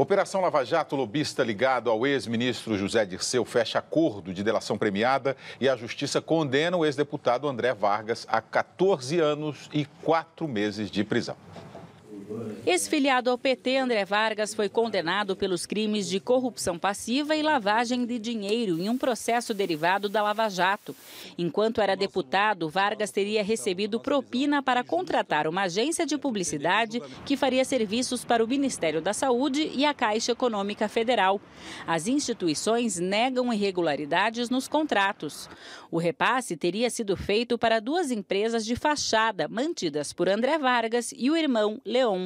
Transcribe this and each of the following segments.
Operação Lava Jato, lobista ligado ao ex-ministro José Dirceu fecha acordo de delação premiada e a justiça condena o ex-deputado André Vargas a 14 anos e 4 meses de prisão. Ex-filiado ao PT, André Vargas foi condenado pelos crimes de corrupção passiva e lavagem de dinheiro em um processo derivado da Lava Jato. Enquanto era deputado, Vargas teria recebido propina para contratar uma agência de publicidade que faria serviços para o Ministério da Saúde e a Caixa Econômica Federal. As instituições negam irregularidades nos contratos. O repasse teria sido feito para duas empresas de fachada mantidas por André Vargas e o irmão Leon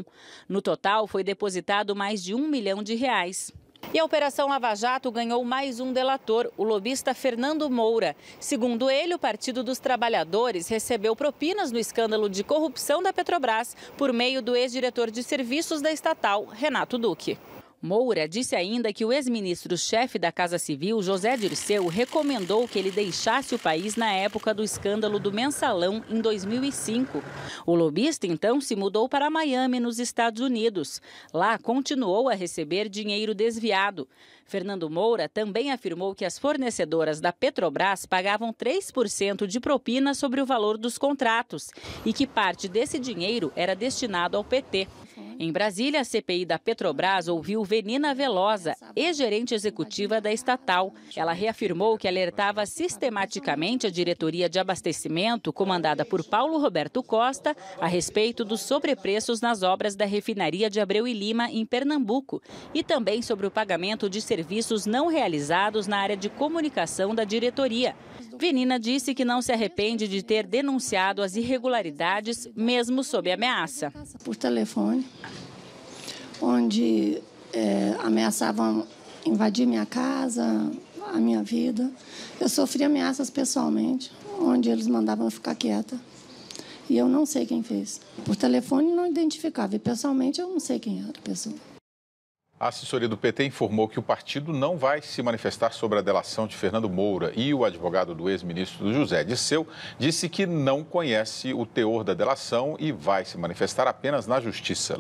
no total, foi depositado mais de um milhão de reais. E a Operação Lava Jato ganhou mais um delator, o lobista Fernando Moura. Segundo ele, o Partido dos Trabalhadores recebeu propinas no escândalo de corrupção da Petrobras por meio do ex-diretor de serviços da estatal, Renato Duque. Moura disse ainda que o ex-ministro-chefe da Casa Civil, José Dirceu, recomendou que ele deixasse o país na época do escândalo do mensalão em 2005. O lobista então se mudou para Miami, nos Estados Unidos. Lá continuou a receber dinheiro desviado. Fernando Moura também afirmou que as fornecedoras da Petrobras pagavam 3% de propina sobre o valor dos contratos e que parte desse dinheiro era destinado ao PT. Em Brasília, a CPI da Petrobras ouviu Venina Velosa, ex-gerente executiva da estatal. Ela reafirmou que alertava sistematicamente a diretoria de abastecimento, comandada por Paulo Roberto Costa, a respeito dos sobrepreços nas obras da refinaria de Abreu e Lima, em Pernambuco, e também sobre o pagamento de serviços não realizados na área de comunicação da diretoria. Venina disse que não se arrepende de ter denunciado as irregularidades, mesmo sob ameaça. Por telefone onde é, ameaçavam invadir minha casa, a minha vida. Eu sofri ameaças pessoalmente, onde eles mandavam ficar quieta. E eu não sei quem fez. Por telefone não identificava, e pessoalmente eu não sei quem era a pessoa. A assessoria do PT informou que o partido não vai se manifestar sobre a delação de Fernando Moura e o advogado do ex-ministro José Disseu disse que não conhece o teor da delação e vai se manifestar apenas na justiça.